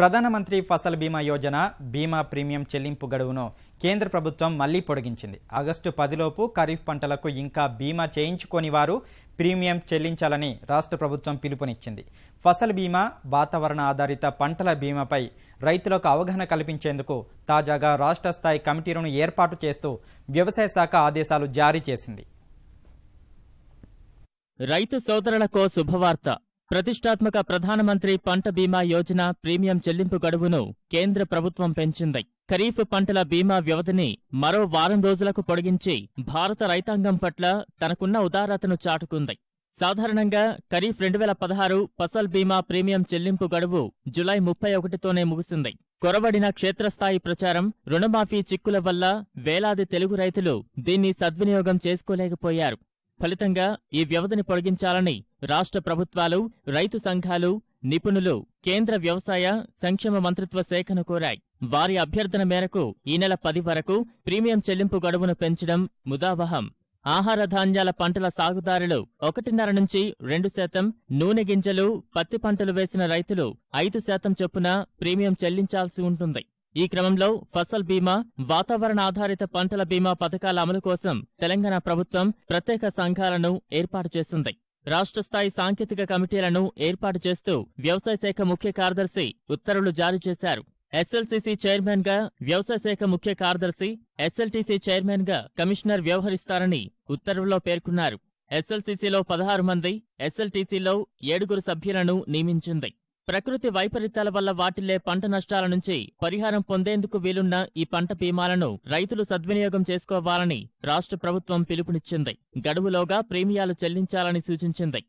ప్రధానమంత్రి ఫసల్ బీమా యోజన బీమా ప్రీమియం చెల్లింపు గడువును కేంద్ర ప్రభుత్వం మళ్లీ పొడిగించింది ఆగస్టు పదిలోపు ఖరీఫ్ పంటలకు ఇంకా బీమా చేయించుకోని వారు ప్రీమియం చెల్లించాలని రాష్ట్ర ప్రభుత్వం పిలుపునిచ్చింది ఫసల్ బీమా వాతావరణ ఆధారిత పంటల బీమాపై రైతులకు అవగాహన కల్పించేందుకు తాజాగా రాష్ట్ర స్థాయి కమిటీలను ఏర్పాటు చేస్తూ వ్యవసాయ శాఖ ఆదేశాలు జారీ చేసింది రైతు సోదరులకు శుభవార్త ప్రతిష్టాత్మక ప్రధానమంత్రి పంట బీమా యోజన ప్రీమియం చెల్లింపు గడువును కేంద్ర ప్రభుత్వం పెంచింది ఖరీఫ్ పంటల బీమా వ్యవధిని మరో వారం రోజులకు పొడిగించి భారత రైతాంగం పట్ల తనకున్న ఉదారతను చాటుకుంది సాధారణంగా ఖరీఫ్ రెండు వేల పదహారు ఫసల్ బీమా ప్రీమియం చెల్లింపు గడువు జులై ముప్పై ఒకటితోనే ముగిసింది కొరబడిన క్షేత్రస్థాయి ప్రచారం రుణమాఫీ చిక్కుల వల్ల వేలాది తెలుగు రైతులు దీన్ని సద్వినియోగం చేసుకోలేకపోయారు ఫలితంగా ఈ వ్యవధిని పొడిగించాలని రాష్ట్ర ప్రభుత్వాలు రైతు సంఘాలు నిపుణులు కేంద్ర వ్యవసాయ సంక్షేమ మంత్రిత్వ శాఖను కోరాయి వారి అభ్యర్థన మేరకు ఈ నెల పది వరకు ప్రీమియం చెల్లింపు గడువును పెంచడం ముదావహం ఆహార ధాన్యాల పంటల సాగుదారులు ఒకటిన్నర నుంచి రెండు శాతం నూనె గింజలు పత్తి పంటలు వేసిన రైతులు ఐదు శాతం చొప్పున ప్రీమియం చెల్లించాల్సి ఉంటుంది ఈ క్రమంలో ఫసల్ బీమా వాతావరణ ఆధారిత పంటల బీమా పథకాల అమలు కోసం తెలంగాణ ప్రభుత్వం ప్రత్యేక సంఘాలను ఏర్పాటు చేసింది రాష్ట్ర స్థాయి సాంకేతిక కమిటీలను ఏర్పాటు చేస్తూ వ్యవసాయ శాఖ ముఖ్య కార్యదర్శి ఉత్తర్వులు జారీ చేశారు ఎస్ఎల్సీసీ చైర్మన్ గా వ్యవసాయ శాఖ ముఖ్య కార్యదర్శి ఎస్ఎల్టీసీ చైర్మన్ గా కమిషనర్ వ్యవహరిస్తారని ఉత్తర్వుల్లో పేర్కొన్నారు ఎస్ఎల్సీసీలో పదహారు మంది ఎస్ఎల్టీసీలో ఏడుగురు సభ్యులను నియమించింది ప్రకృతి వైపరీత్యాల వల్ల వాటిల్లే పంట నష్టాల నుంచి పరిహారం పొందేందుకు వీలున్న ఈ పంట బీమాలను రైతులు సద్వినియోగం చేసుకోవాలని రాష్ట్ర ప్రభుత్వం పిలుపునిచ్చింది గడువులోగా ప్రీమియాలు చెల్లించాలని సూచించింది